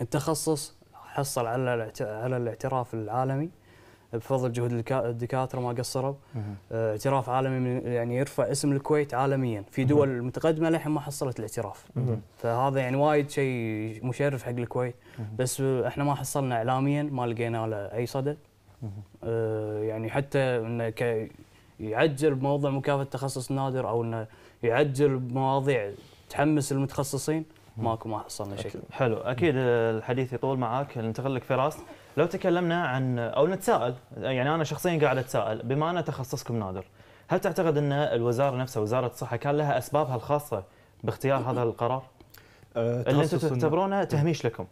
التخصص حصل على على الاعتراف العالمي بفضل جهود الدكاتره ما قصروا آه، اعتراف عالمي من يعني يرفع اسم الكويت عالميا في دول متقدمه للحين ما حصلت الاعتراف فهذا يعني وايد شيء مشرف حق الكويت بس احنا ما حصلنا اعلاميا ما لقينا له اي صدى اه يعني حتى انه يعجل بموضوع مكافاه تخصص نادر او انه يعجل بمواضيع تحمس المتخصصين ماكو ما حصلنا شيء حلو اكيد الحديث يطول معاك ننتقل لك فراس لو تكلمنا عن او نتساءل يعني انا شخصيا قاعد اتساءل بما ان تخصصكم نادر هل تعتقد ان الوزاره نفسها وزاره الصحه كان لها اسبابها الخاصه باختيار هذا القرار؟ أه، اللي انتم تعتبرونه تهميش لكم.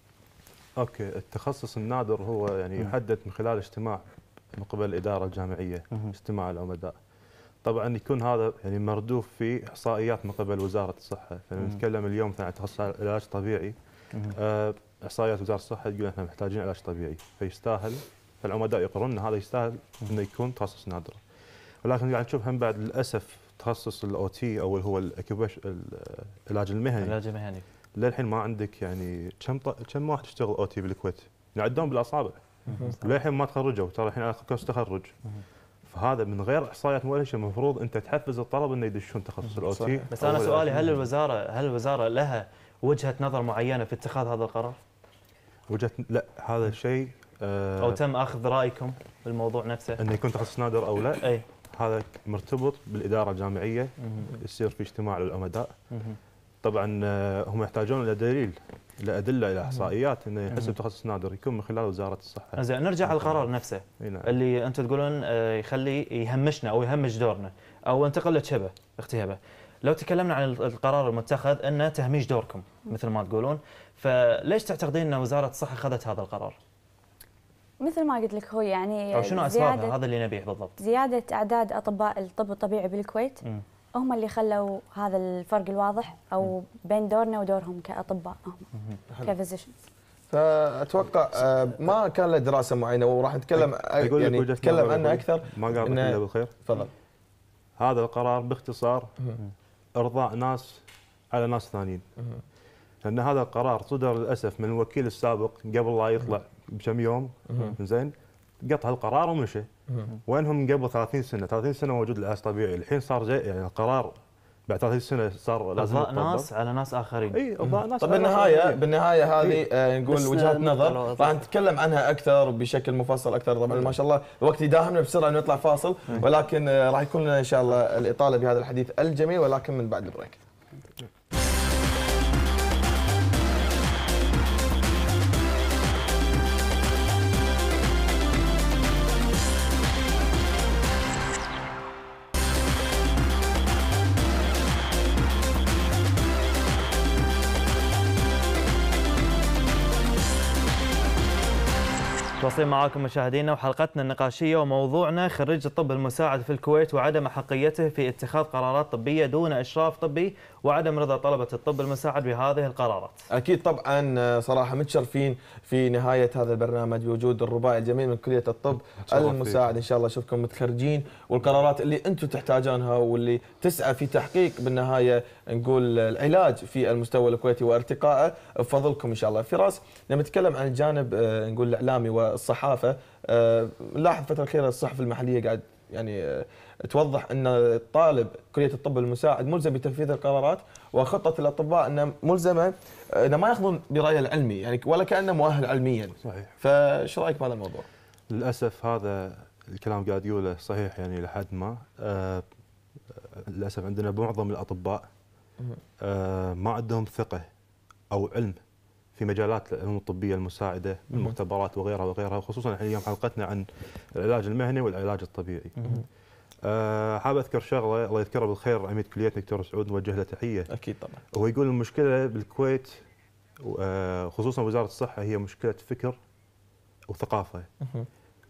اوكي التخصص النادر هو يعني يحدد من خلال اجتماع من قبل الاداره الجامعيه اجتماع العمداء. طبعا يكون هذا يعني مردوف في احصائيات من قبل وزاره الصحه، يعني نتكلم اليوم عن تخصص علاج طبيعي آه، احصائيات وزاره الصحه تقول احنا محتاجين علاج طبيعي فيستاهل فالعمداء ان هذا يستاهل انه يكون تخصص نادر. ولكن قاعد نشوف هم بعد للاسف تخصص الاو تي او اللي هو العلاج المهني العلاج المهني للحين ما عندك يعني كم كم واحد يشتغل او تي بالكويت؟ نعدهم يعني بالاصابع. للحين ما تخرجوا ترى الحين على تخرج. فهذا من غير احصائيات ولا شيء المفروض انت تحفز الطلب انه يدشون تخصص الاو تي بس انا سؤالي هل الوزاره هل الوزاره لها وجهه نظر معينه في اتخاذ هذا القرار؟ وجهه لا هذا الشيء آه او تم اخذ رايكم بالموضوع نفسه انه يكون تخصص نادر او لا اي هذا مرتبط بالاداره الجامعيه يصير في اجتماع للامداء طبعا آه، هم يحتاجون الى دليل لادله الى احصائيات انه يحسب تخصص نادر يكون من خلال وزاره الصحه. زين نرجع على القرار نفسه نعم. اللي انتم تقولون آه، يخلي يهمشنا او يهمش دورنا او انتقل لتشبه هبه لو تكلمنا عن القرار المتخذ انه تهميش دوركم مثل ما تقولون فليش تعتقدين ان وزاره الصحه اخذت هذا القرار؟ مثل ما قلت لك هو يعني أو شنو اسبابها هذا اللي نبيه بالضبط؟ زياده اعداد اطباء الطب الطبيعي بالكويت. م. هم اللي خلوا هذا الفرق الواضح او بين دورنا ودورهم كاطباء هم كفيزيشنز فاتوقع آه، ما كان له دراسه معينه وراح نتكلم آه، يعني نتكلم عنه اكثر ما قال الا بالخير تفضل هذا القرار باختصار ارضاء ناس على ناس ثانيين لان هذا القرار صدر للاسف من الوكيل السابق قبل لا يطلع بكم يوم زين قطع القرار ومشى وينهم قبل 30 سنه 30 سنه موجود الاس طبيعي الحين صار جاي يعني القرار بعد 30 سنه صار لازم اضاء ناس على ناس اخرين اي اضاء ناس طيب بالنهايه بالنهايه هذه آه نقول وجهه آه، نظر راح نتكلم عنها اكثر بشكل مفصل اكثر طبعا ما شاء الله الوقت يداهمنا بسرعه انه نطلع فاصل ولكن آه راح يكون لنا ان شاء الله الاطاله بهذا الحديث الجميل ولكن من بعد البريك مواصلين معاكم مشاهدينا وحلقتنا النقاشيه وموضوعنا خريج الطب المساعد في الكويت وعدم احقيته في اتخاذ قرارات طبيه دون اشراف طبي وعدم رضا طلبه الطب المساعد بهذه القرارات. اكيد طبعا آه، صراحه متشرفين في نهايه هذا البرنامج بوجود الرباعي الجميل من كليه الطب المساعد ان شاء الله اشوفكم متخرجين والقرارات اللي انتم تحتاجونها واللي تسعى في تحقيق بالنهايه نقول العلاج في المستوى الكويتي وارتقائه بفضلكم ان شاء الله. فراس لما نتكلم عن الجانب آه، نقول الاعلامي الصحافه آه، نلاحظ الفتره الاخيره الصحف المحليه قاعد يعني آه، توضح ان الطالب كليه الطب المساعد ملزم بتنفيذ القرارات وخطه الاطباء انه ملزمه آه، انه ما ياخذون برايه العلمي يعني ولا كانه مؤهل علميا. صحيح. فايش رايك بهذا الموضوع؟ للاسف هذا الكلام قاعد يقوله صحيح يعني لحد ما للاسف عندنا معظم الاطباء ما عندهم ثقه او علم في مجالات العلوم الطبيه المساعده مختبرات وغيرها وغيرها وخصوصا احنا اليوم حلقتنا عن العلاج المهني والعلاج الطبيعي. أه حاب اذكر شغله الله يذكره بالخير عميد كليتنا دكتور سعود نوجه له تحيه. اكيد طبعا. هو يقول المشكله بالكويت آه، خصوصا وزاره الصحه هي مشكله فكر وثقافه.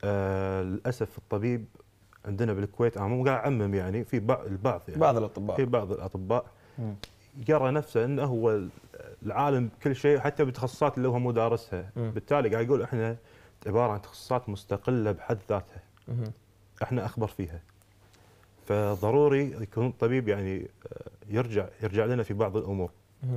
أه للاسف الطبيب عندنا بالكويت انا آه، مو قاعد اعمم يعني في بعض البعض يعني بعض الاطباء في بعض الاطباء يرى نفسه انه هو العالم بكل شيء وحتى بالتخصصات اللي هو مو دارسها بالتالي قاعد يقول احنا عباره عن تخصصات مستقله بحد ذاتها احنا اخبر فيها فضروري يكون الطبيب يعني آه، يرجع يرجع لنا في بعض الامور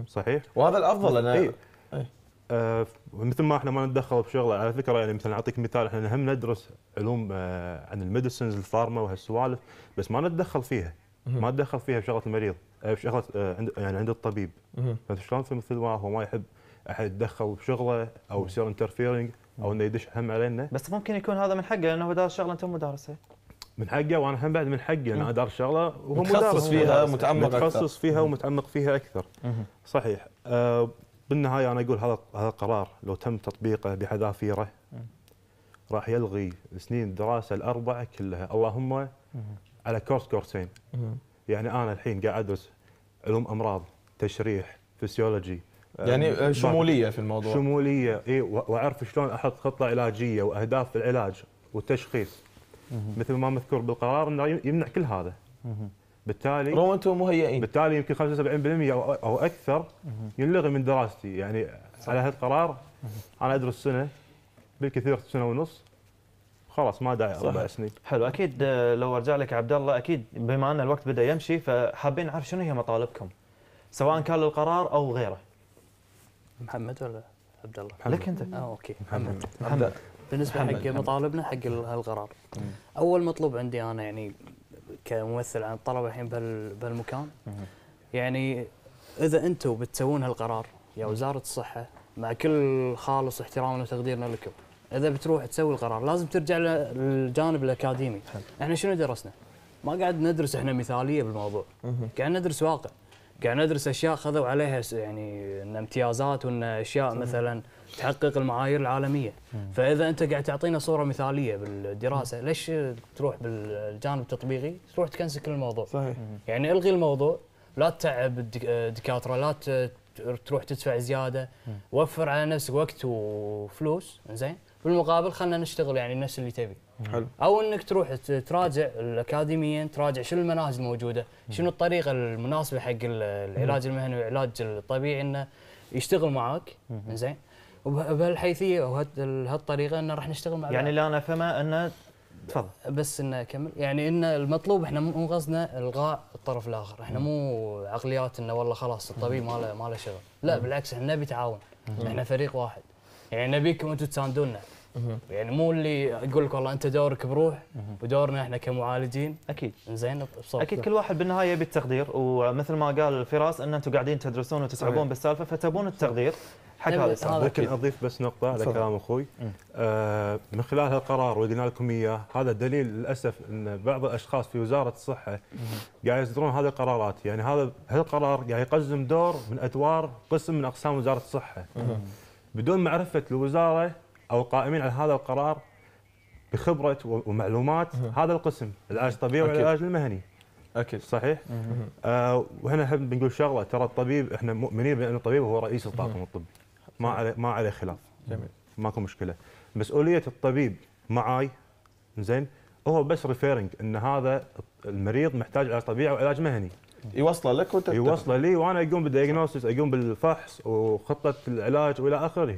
صحيح وهذا الافضل انا إيه؟ ايه. آه مثل ما احنا ما نتدخل بشغله على فكره يعني مثلا اعطيك مثال احنا هم ندرس علوم آه عن الميديسنز الفارما وهالسوالف بس ما نتدخل فيها ما نتدخل فيها بشغله المريض بشغله آه، آه، عند يعني عند الطبيب فهمت شلون؟ فمثل ما هو ما يحب احد يتدخل بشغله او يصير انترفيرنج او انه يدش هم علينا بس ممكن يكون هذا من حقه لانه هو دار شغله انت مو دارسها من حقه وانا هم بعد من حقي انا دار شغله وهو متخصص فيها متعمق متخصص فيها ومتعمق فيها اكثر صحيح آه، بالنهايه انا اقول هذا هذا القرار لو تم تطبيقه بحذافيره راح يلغي سنين الدراسه الاربعه كلها اللهم على كورس كورسين يعني انا الحين قاعد ادرس علوم امراض تشريح فسيولوجي آه، يعني آه، شموليه في الموضوع شموليه اي واعرف شلون احط خطه علاجيه واهداف في العلاج والتشخيص مثل ما مذكور بالقرار انه يمنع كل هذا بالتالي رغم انتم مهيئين بالتالي يمكن 75% او اكثر ينلغي من دراستي يعني صح. على هالقرار انا ادرس سنه بالكثير سنه ونص خلاص ما داعي اربع سنين حلو اكيد آه، لو ارجع لك عبد الله اكيد بما ان الوقت بدا يمشي فحابين نعرف شنو هي مطالبكم سواء كان للقرار او غيره محمد ولا عبد الله محمد. لك انت اه اوكي محمد محمد بالنسبه محمد. حق مطالبنا حق هالقرار اول مطلوب عندي انا يعني كممثل عن الطلبه الحين بهالمكان يعني اذا انتم بتسوون هالقرار يا وزاره الصحه مع كل خالص احترامنا وتقديرنا لكم اذا بتروح تسوي القرار لازم ترجع للجانب الاكاديمي حل. احنا شنو درسنا ما قاعد ندرس احنا مثاليه بالموضوع قاعد ندرس واقع قاعد ندرس اشياء خذوا عليها يعني ان امتيازات وان اشياء مثلا تحقق المعايير العالميه فاذا انت قاعد تعطينا صوره مثاليه بالدراسه ليش تروح بالجانب التطبيقي تروح تكنسل كل الموضوع صحيح يعني الغي الموضوع لا تتعب الدكاتره لا تروح تدفع زياده وفر على نفسك وقت وفلوس زين بالمقابل خلينا نشتغل يعني نفس اللي تبي حلو او انك تروح تراجع الاكاديميا تراجع شنو المناهج الموجوده شنو الطريقه المناسبه حق العلاج المهني والعلاج الطبيعي انه يشتغل معاك زين وبهالحيثيه وبهالطريقه انه راح نشتغل مع يعني اللي انا افهمه انه تفضل بس انه اكمل يعني ان المطلوب احنا مو قصدنا الغاء الطرف الاخر احنا مو عقليات انه والله خلاص الطبيب ما له ما له شغل لا بالعكس احنا نبي تعاون احنا فريق واحد يعني نبيكم انتم تساندونا يعني مو اللي يقول لك والله انت دورك بروح ودورنا احنا كمعالجين اكيد زين بصوت اكيد كل واحد بالنهايه يبي التقدير ومثل ما قال فراس ان انتم قاعدين تدرسون وتتعبون بالسالفه فتبون التقدير حق هذا لكن اضيف بس نقطه على كلام اخوي آه من خلال هالقرار وقلنا لكم اياه هذا دليل للاسف ان بعض الاشخاص في وزاره الصحه قاعد يصدرون هذه القرارات يعني هذا هالقرار قاعد يقزم دور من ادوار قسم من اقسام وزاره الصحه بدون معرفه الوزاره او القائمين على هذا القرار بخبره ومعلومات هذا القسم العلاج الطبيعي والعلاج المهني اكيد صحيح آه وهنا احنا بنقول شغله ترى الطبيب احنا مؤمنين بان الطبيب هو رئيس الطاقم الطبي ما عليه ما عليه خلاف جميل ماكو مشكله مسؤوليه الطبيب معاي زين هو بس ريفيرنج ان هذا المريض محتاج علاج طبيعي وعلاج مهني يوصله لك وانت يوصله لي وانا اقوم بالدياجنوستس اقوم بالفحص وخطه العلاج والى اخره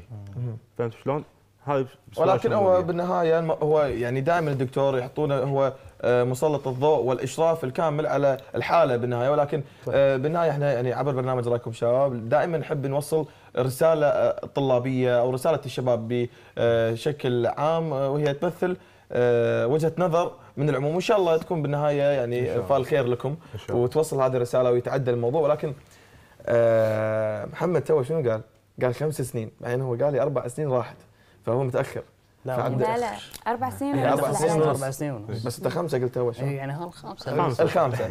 فهمت شلون؟ هذه ولكن هو بالنهايه هو يعني دائما الدكتور يحطونه هو آه، مسلط الضوء والاشراف الكامل على الحاله بالنهايه ولكن آه، طيب. بالنهايه احنا يعني عبر برنامج رايكم شباب دائما نحب نوصل رساله آه، طلابيه او رساله الشباب بشكل عام وهي تمثل وجهه نظر من العموم وان شاء الله تكون بالنهايه يعني فال خير لكم وتوصل هذه الرساله ويتعدى الموضوع ولكن محمد تو شنو قال؟ قال خمس سنين بعدين يعني هو قال لي اربع سنين راحت فهو متاخر لا لا لا اربع سنين يعني اربع سنين ونص اربع سنين ونص بس انت خمسه قلت اول شيء إيه، يعني ها الخامسه الخامسه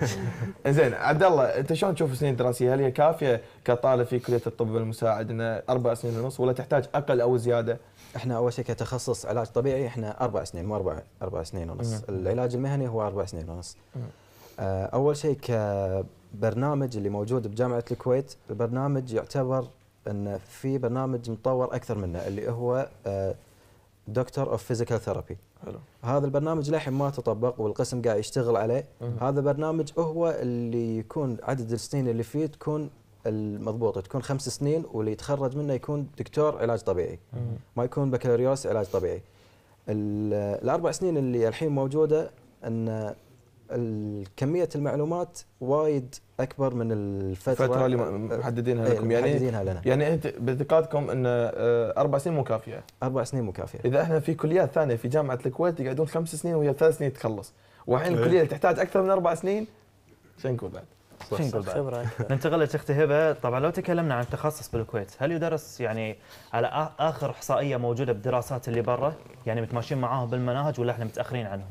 زين عبد الله انت شلون تشوف السنين الدراسيه هل هي كافيه كطالب في كليه الطب المساعد انه اربع سنين ونص ولا تحتاج اقل او زياده؟ احنا اول شيء كتخصص علاج طبيعي احنا اربع سنين مو اربع اربع سنين ونص العلاج المهني هو اربع سنين ونص آه، اول شيء كبرنامج اللي موجود بجامعه الكويت البرنامج يعتبر ان في برنامج مطور اكثر منه اللي هو دكتور اوف فيزيكال ثيرابي هذا البرنامج للحين ما تطبق والقسم قاعد يشتغل عليه هذا برنامج هو اللي يكون عدد السنين اللي فيه تكون المضبوطه تكون خمس سنين واللي يتخرج منه يكون دكتور علاج طبيعي ما يكون بكالوريوس علاج طبيعي الاربع سنين اللي الحين موجوده ان كميه المعلومات وايد اكبر من الفتره الفتره اللي أه، محددينها إيه، لكم يعني محددينها لنا يعني انت باعتقادكم ان آه، اربع سنين مو كافيه اربع سنين مو كافيه اذا احنا في كليات ثانيه في جامعه الكويت يقعدون خمس سنين وهي ثلاث سنين تخلص والحين إيه. الكليه اللي تحتاج اكثر من اربع سنين شو نقول بعد؟ خبره ننتقل لاخت هبه طبعا لو تكلمنا عن التخصص بالكويت هل يدرس يعني على اخر احصائيه موجوده بالدراسات اللي برا يعني متماشين معاهم بالمناهج ولا احنا متاخرين عنهم؟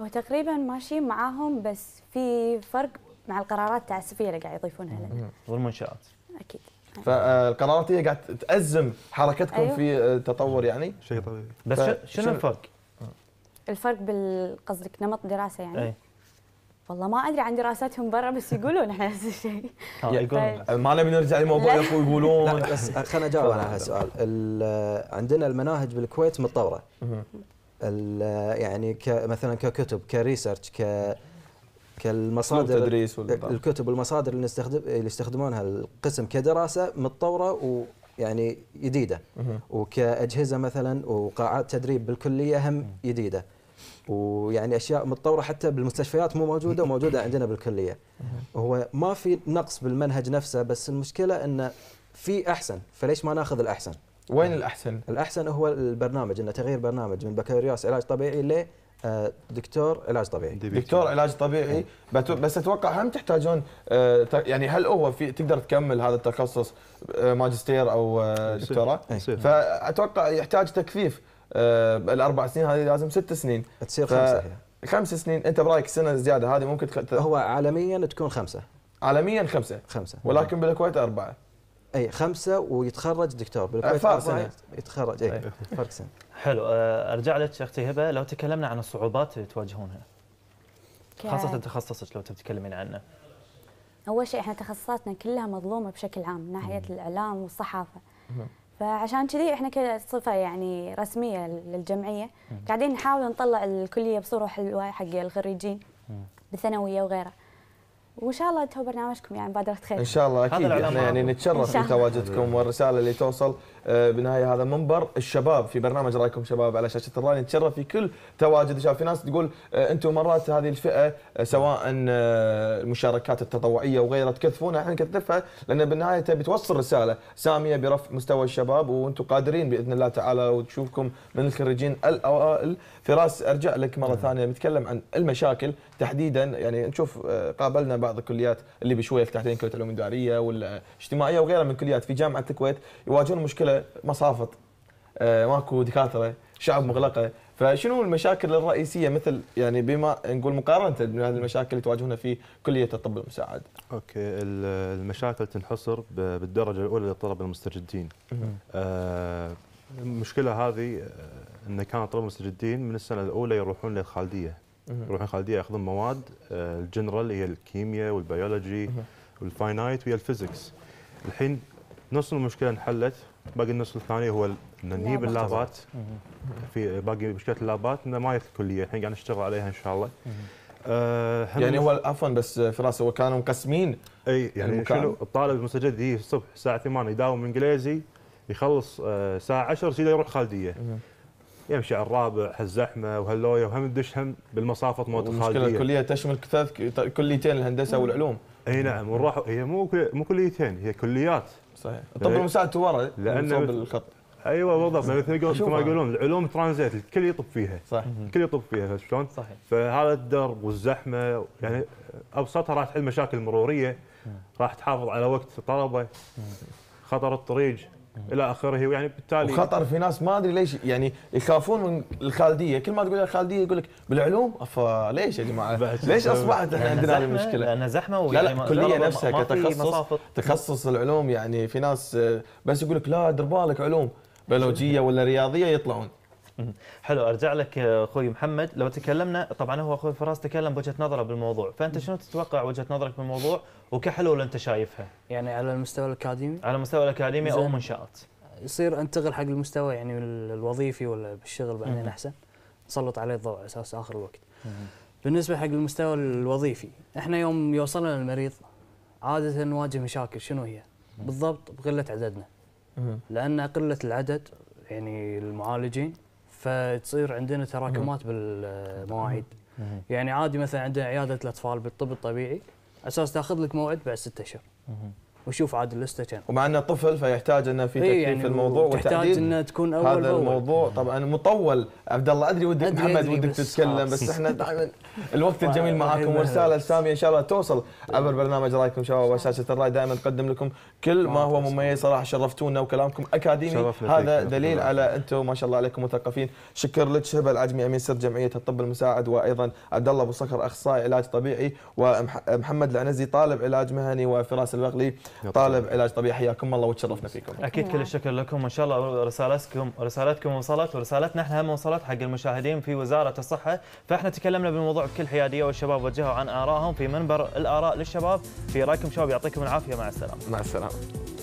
هو تقريبا ماشي معاهم بس في فرق مع القرارات التعسفيه اللي قاعد يضيفونها لنا والمنشات اكيد فالقرارات آه، هي قاعد تازم حركتكم أيوه. في آه، التطور يعني شيء طبيعي بس شنو الفرق؟ الفرق بالقصدك نمط دراسه يعني؟ أي. والله ما ادري عن دراساتهم برا بس يقولون احنا نفس الشيء آه، يقولون طيب. ما نبي نرجع لموضوع اخوي يقولون بس خليني اجاوب على هالسؤال عندنا المناهج بالكويت متطوره يعني مثلا ككتب كريسيرش ك كالمصادر التدريس الكتب والمصادر اللي نستخدم اللي يستخدمونها القسم كدراسه متطوره ويعني جديده وكاجهزه مثلا وقاعات تدريب بالكليه هم جديده ويعني اشياء متطوره حتى بالمستشفيات مو موجوده وموجوده عندنا بالكليه هو ما في نقص بالمنهج نفسه بس المشكله انه في احسن فليش ما ناخذ الاحسن وين آه. الاحسن؟ الاحسن هو البرنامج انه تغيير برنامج من بكالوريوس علاج طبيعي ل آه، دكتور علاج طبيعي دكتور علاج طبيعي إيه. بس اتوقع هم تحتاجون آه، يعني هل هو في تقدر تكمل هذا التخصص ماجستير او دكتوراه فاتوقع يحتاج تكثيف الاربع سنين هذه لازم ست سنين تصير خمسه خمس سنين انت برايك سنه زياده هذه ممكن هو عالميا تكون خمسه عالميا خمسه خمسه ولكن بالكويت اربعه اي خمسه ويتخرج دكتور بالكويت آه، فرق يعني. سنة. يتخرج اي فرق سنه حلو آه، ارجع لك اختي هبه لو تكلمنا عن الصعوبات اللي تواجهونها خاصه تخصصك لو تتكلمين عنه اول شيء احنا تخصصاتنا كلها مظلومه بشكل عام من ناحيه مم. الاعلام والصحافه مم. فعشان كذي احنا كصفه يعني رسميه للجمعيه مم. قاعدين نحاول نطلع الكليه بصوره حلوه حق الخريجين بالثانويه وغيره وان شاء الله تو برنامجكم يعني مبادره خير ان شاء الله اكيد احنا يعني نتشرف بتواجدكم والرساله اللي توصل آه، بنهايه هذا منبر الشباب في برنامج رايكم شباب على شاشه الراي نتشرف في كل تواجد الشباب في ناس تقول آه، انتم مرات هذه الفئه آه، سواء المشاركات التطوعيه وغيرها تكثفونها احنا نكثفها لان بالنهايه تبي توصل رساله ساميه برفع مستوى الشباب وانتم قادرين باذن الله تعالى وتشوفكم من الخريجين الاوائل فراس ارجع لك مره نعم. ثانيه نتكلم عن المشاكل تحديدا يعني نشوف قابلنا بعض الكليات اللي بشويه فتحتين كليه العلوم اداريه ولا اجتماعيه وغيرها من كليات في جامعه الكويت يواجهون مشكله كلها مصافط آه، ماكو دكاتره شعب مغلقه فشنو المشاكل الرئيسيه مثل يعني بما نقول مقارنه بهذه المشاكل اللي تواجهونها في كليه الطب المساعد؟ اوكي المشاكل تنحصر بالدرجه الاولى للطلبه المستجدين. آه المشكله هذه آه، ان كان الطلبه المستجدين من السنه الاولى يروحون للخالديه. يروحون الخالديه ياخذون مواد آه، الجنرال هي الكيمياء والبيولوجي والفاينايت وهي الفيزكس. الحين نص المشكله انحلت باقي النص الثاني هو نجيب اللابات في باقي مشكله اللابات انه ما الكليه الحين قاعد نشتغل عليها ان شاء الله أه يعني هو عفوا بس آه، فراس هو كانوا مقسمين اي يعني شنو الطالب المستجد يجي الصبح الساعه 8 يداوم انجليزي يخلص آه، الساعه 10 يصير يروح خالديه يمشي على الرابع هالزحمه وهاللويه وهم تدش هم بالمصافط مو الخالديه المشكله الكليه تشمل كليتين الهندسه والعلوم اي نعم وراحوا هي مو مو كليتين هي كليات صحيح طب مساعدته ورا لان بالخط ايوه بالضبط أمم. مثل ما يقولون العلوم ترانزيت الكل يطب فيها صح الكل يطب فيها شلون؟ صحيح فهذا الدرب والزحمه يعني ابسطها راح تحل مشاكل مروريه أمم. راح تحافظ على وقت الطلبه أمم. خطر الطريق الى اخره يعني بالتالي وخطر في ناس ما ادري ليش يعني يخافون من الخالديه كل ما تقول الخالديه يقول لك بالعلوم افا ليش يا جماعه ليش اصبحت احنا عندنا هذه المشكله لان زحمه لا لا الكليه نفسها كتخصص تخصص العلوم يعني في ناس آه، بس يقول لك لا دير بالك علوم بيولوجيه ولا رياضيه يطلعون حلو ارجع لك اخوي محمد لو تكلمنا طبعا هو اخوي فراس تكلم بوجهه نظره بالموضوع فانت شنو تتوقع وجهه نظرك بالموضوع وكحل ولا انت شايفها؟ يعني على المستوى الاكاديمي؟ على المستوى الاكاديمي او منشات يصير انتقل حق المستوى يعني الوظيفي ولا بالشغل بعدين احسن نسلط عليه الضوء على اساس اخر الوقت. بالنسبه حق المستوى الوظيفي احنا يوم يوصلنا المريض عاده نواجه مشاكل شنو هي؟ بالضبط بقله عددنا. لان قله العدد يعني المعالجين فتصير عندنا تراكمات بالمواعيد. يعني عادي مثلا عندنا عياده الاطفال بالطب الطبيعي اساس تاخذ لك موعد بعد ستة اشهر وشوف عاد اللسته كم ومع انه طفل فيحتاج انه في تكليف يعني في الموضوع وتحتاج انه تكون اول هذا بأول. الموضوع طبعا مطول عبد الله ادري ودك أدري محمد أدري ودك بس تتكلم بس, بس احنا دائما الوقت الجميل معاكم والرساله الساميه ان شاء الله توصل عبر برنامج رايكم شباب وشاشه الراي دائما نقدم لكم كل ما هو مميز صراحه شرفتونا وكلامكم اكاديمي هذا دليل على انتم ما شاء الله عليكم مثقفين شكر لك شهبه العجمي امين سر جمعيه الطب المساعد وايضا عبد الله ابو صخر اخصائي علاج طبيعي ومحمد العنزي طالب علاج مهني وفراس البغلي طالب علاج طبيعي حياكم الله وتشرفنا فيكم اكيد كل الشكر لكم وان شاء الله رسالتكم رسالتكم وصلت ورسالتنا احنا هم وصلت حق المشاهدين في وزاره الصحه فاحنا تكلمنا بالموضوع بكل حياديه والشباب وجهوا عن ارائهم في منبر الاراء للشباب في رايكم شباب يعطيكم العافيه مع السلامه مع السلامه out.